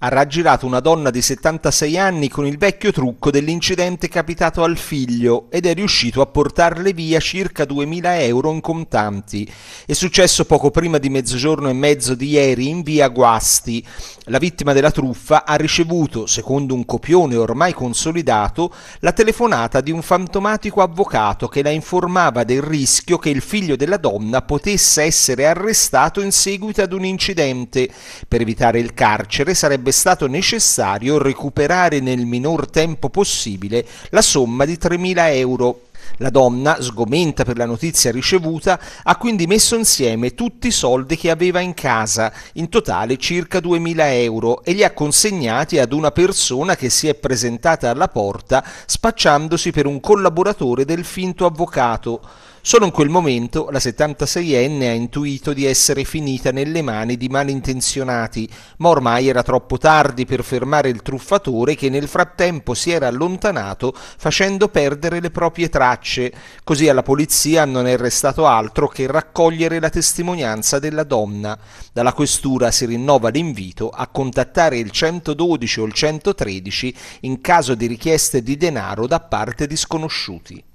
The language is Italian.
ha raggirato una donna di 76 anni con il vecchio trucco dell'incidente capitato al figlio ed è riuscito a portarle via circa 2000 euro in contanti. È successo poco prima di mezzogiorno e mezzo di ieri in via Guasti. La vittima della truffa ha ricevuto, secondo un copione ormai consolidato, la telefonata di un fantomatico avvocato che la informava del rischio che il figlio della donna potesse essere arrestato in seguito ad un incidente. Per evitare il carcere sarebbe sarebbe stato necessario recuperare nel minor tempo possibile la somma di 3.000 euro la donna, sgomenta per la notizia ricevuta, ha quindi messo insieme tutti i soldi che aveva in casa, in totale circa 2.000 euro, e li ha consegnati ad una persona che si è presentata alla porta spacciandosi per un collaboratore del finto avvocato. Solo in quel momento la 76enne ha intuito di essere finita nelle mani di malintenzionati, ma ormai era troppo tardi per fermare il truffatore che nel frattempo si era allontanato facendo perdere le proprie tracce, così alla polizia non è restato altro che raccogliere la testimonianza della donna. Dalla questura si rinnova l'invito a contattare il 112 o il 113 in caso di richieste di denaro da parte di sconosciuti.